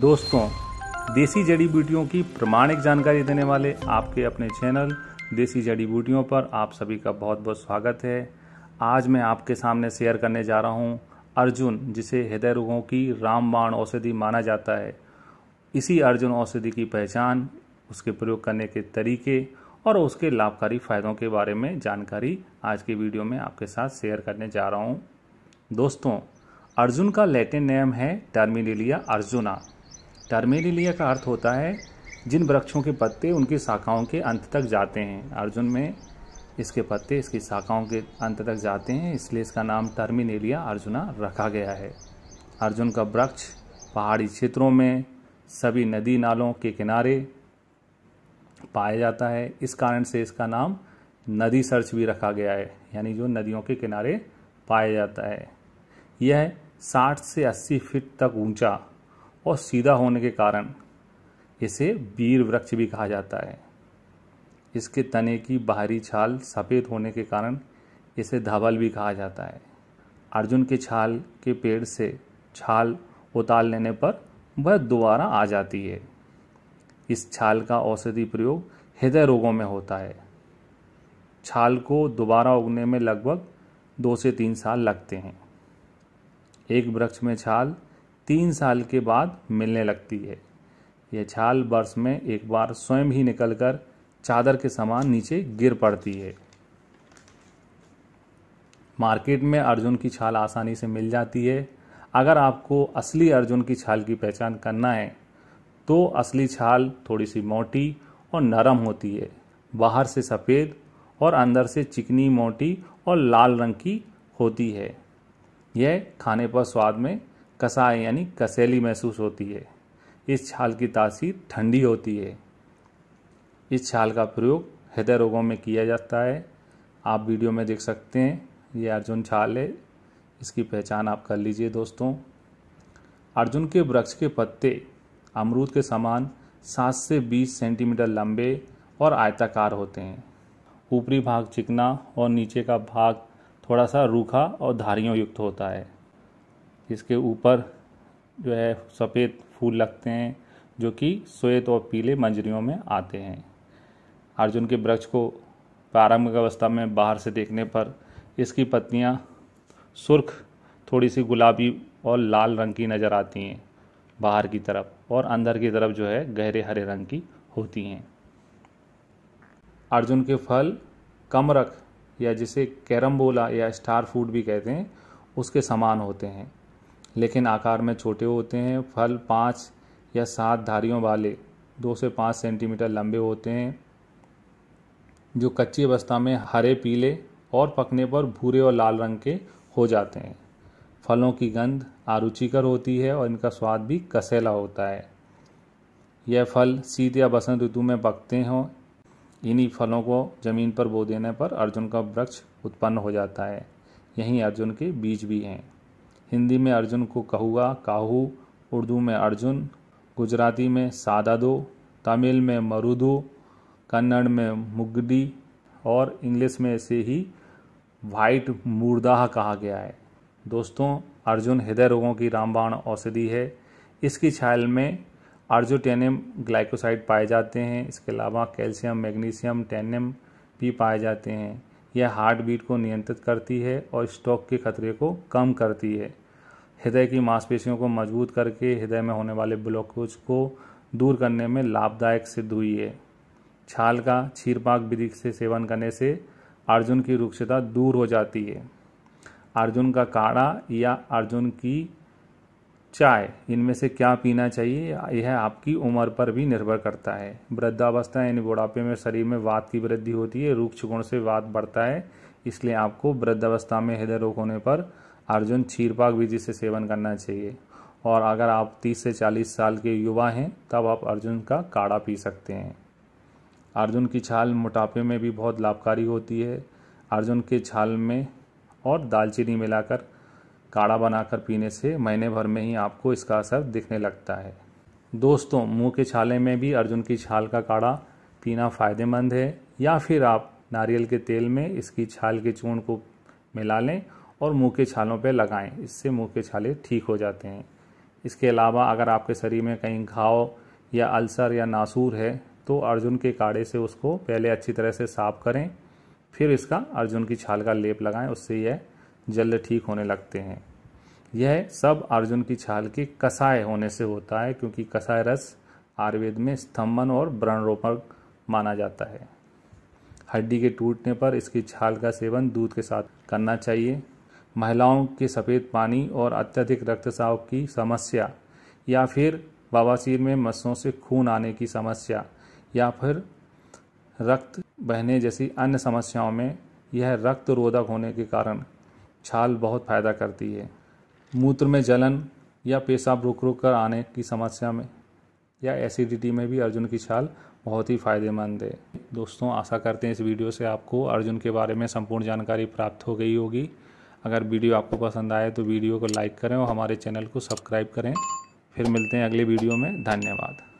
दोस्तों देसी जड़ी बूटियों की प्रमाणिक जानकारी देने वाले आपके अपने चैनल देसी जड़ी बूटियों पर आप सभी का बहुत बहुत स्वागत है आज मैं आपके सामने शेयर करने जा रहा हूँ अर्जुन जिसे हृदय रोगों की रामबाण औषधि माना जाता है इसी अर्जुन औषधि की पहचान उसके प्रयोग करने के तरीके और उसके लाभकारी फ़ायदों के बारे में जानकारी आज के वीडियो में आपके साथ शेयर करने जा रहा हूँ दोस्तों अर्जुन का लैटिन नेम है टर्मिनेलिया अर्जुना टर्मेलिलिया का अर्थ होता है जिन वृक्षों के पत्ते उनकी शाखाओं के अंत तक जाते हैं अर्जुन में इसके पत्ते इसकी शाखाओं के अंत तक जाते हैं इसलिए इसका नाम टर्मिनेलिया अर्जुना रखा गया है अर्जुन का वृक्ष पहाड़ी क्षेत्रों में सभी नदी नालों के किनारे पाया जाता है इस कारण से इसका नाम नदी सर्च भी रखा गया है यानी जो नदियों के किनारे पाया जाता है यह 60 से 80 फीट तक ऊंचा और सीधा होने के कारण इसे वीर वृक्ष भी कहा जाता है इसके तने की बाहरी छाल सफ़ेद होने के कारण इसे धवल भी कहा जाता है अर्जुन के छाल के पेड़ से छाल उतार लेने पर वह दोबारा आ जाती है इस छाल का औषधि प्रयोग हृदय रोगों में होता है छाल को दोबारा उगने में लगभग दो से तीन साल लगते हैं एक वृक्ष में छाल तीन साल के बाद मिलने लगती है यह छाल वर्ष में एक बार स्वयं ही निकलकर चादर के समान नीचे गिर पड़ती है मार्केट में अर्जुन की छाल आसानी से मिल जाती है अगर आपको असली अर्जुन की छाल की पहचान करना है तो असली छाल थोड़ी सी मोटी और नरम होती है बाहर से सफ़ेद और अंदर से चिकनी मोटी और लाल रंग की होती है यह खाने पर स्वाद में कसाए यानी कसेली महसूस होती है इस छाल की तासीर ठंडी होती है इस छाल का प्रयोग हृदय रोगों में किया जाता है आप वीडियो में देख सकते हैं ये अर्जुन छाल है इसकी पहचान आप कर लीजिए दोस्तों अर्जुन के वृक्ष के पत्ते अमरूद के समान सात से बीस सेंटीमीटर लंबे और आयताकार होते हैं ऊपरी भाग चिकना और नीचे का भाग थोड़ा सा रूखा और धारियों युक्त होता है इसके ऊपर जो है सफ़ेद फूल लगते हैं जो कि श्वेत और पीले मंजरियों में आते हैं अर्जुन के वृक्ष को प्रारंभिक अवस्था में बाहर से देखने पर इसकी पत्तियाँ सुर्ख थोड़ी सी गुलाबी और लाल रंग की नज़र आती हैं बाहर की तरफ और अंदर की तरफ जो है गहरे हरे रंग की होती हैं अर्जुन के फल कमरख या जिसे कैरम्बोला या स्टार फूड भी कहते हैं उसके समान होते हैं लेकिन आकार में छोटे होते हैं फल पाँच या सात धारियों वाले दो से पाँच सेंटीमीटर लंबे होते हैं जो कच्ची अवस्था में हरे पीले और पकने पर भूरे और लाल रंग के हो जाते हैं फलों की गंध आरुचिकर होती है और इनका स्वाद भी कसेला होता है यह फल शीत या बसंत ऋतु में पकते हों इन्हीं फलों को ज़मीन पर बो देने पर अर्जुन का वृक्ष उत्पन्न हो जाता है यहीं अर्जुन के बीज भी हैं हिंदी में अर्जुन को कहुआ काहू उर्दू में अर्जुन गुजराती में सादादो तमिल में मरुदो कन्नड़ में मुगडी और इंग्लिश में ऐसे ही वाइट मुर्दाह कहा गया है दोस्तों अर्जुन हृदय रोगों की रामबाण औषधि है इसकी छाल में आर्जोटेनियम ग्लाइकोसाइड पाए जाते हैं इसके अलावा कैल्शियम मैग्नीशियम टेनियम भी पाए जाते हैं यह हार्ट बीट को नियंत्रित करती है और स्ट्रोक के खतरे को कम करती है हृदय की मांसपेशियों को मजबूत करके हृदय में होने वाले ब्लॉकेज को दूर करने में लाभदायक सिद्ध हुई है छाल का छीरपाक विधि से सेवन करने से अर्जुन की रुक्षता दूर हो जाती है अर्जुन का काढ़ा या अर्जुन की चाय इनमें से क्या पीना चाहिए यह आपकी उम्र पर भी निर्भर करता है वृद्धावस्था यानी बुढ़ापे में शरीर में वात की वृद्धि होती है रूक्ष गुण से वात बढ़ता है इसलिए आपको वृद्धावस्था में हृदय रोग होने पर अर्जुन छीरपाक विधि से सेवन करना चाहिए और अगर आप 30 से 40 साल के युवा हैं तब आप अर्जुन का काढ़ा पी सकते हैं अर्जुन की छाल मोटापे में भी बहुत लाभकारी होती है अर्जुन के छाल में और दालचीनी मिलाकर काढ़ा बनाकर पीने से महीने भर में ही आपको इसका असर दिखने लगता है दोस्तों मुंह के छाले में भी अर्जुन की छाल का काढ़ा पीना फ़ायदेमंद है या फिर आप नारियल के तेल में इसकी छाल के चूर्ण को मिला लें और मुंह के छालों पर लगाएं इससे मुंह के छाले ठीक हो जाते हैं इसके अलावा अगर आपके शरीर में कहीं घाव या अल्सर या नासूर है तो अर्जुन के काढ़े से उसको पहले अच्छी तरह से साफ करें फिर इसका अर्जुन की छाल का लेप लगाएं उससे यह जल्द ठीक होने लगते हैं यह सब अर्जुन की छाल के कसाय होने से होता है क्योंकि कसाय रस आयुर्वेद में स्तंभन और व्रणरोपण माना जाता है हड्डी के टूटने पर इसकी छाल का सेवन दूध के साथ करना चाहिए महिलाओं के सफ़ेद पानी और अत्यधिक रक्तचाप की समस्या या फिर बवासीर में मस्सों से खून आने की समस्या या फिर रक्त बहने जैसी अन्य समस्याओं में यह रक्त रोधक होने के कारण छाल बहुत फायदा करती है मूत्र में जलन या पेशाब रुक रुक कर आने की समस्या में या एसिडिटी में भी अर्जुन की छाल बहुत ही फ़ायदेमंद है दोस्तों आशा करते हैं इस वीडियो से आपको अर्जुन के बारे में संपूर्ण जानकारी प्राप्त हो गई होगी अगर वीडियो आपको पसंद आए तो वीडियो को लाइक करें और हमारे चैनल को सब्सक्राइब करें फिर मिलते हैं अगले वीडियो में धन्यवाद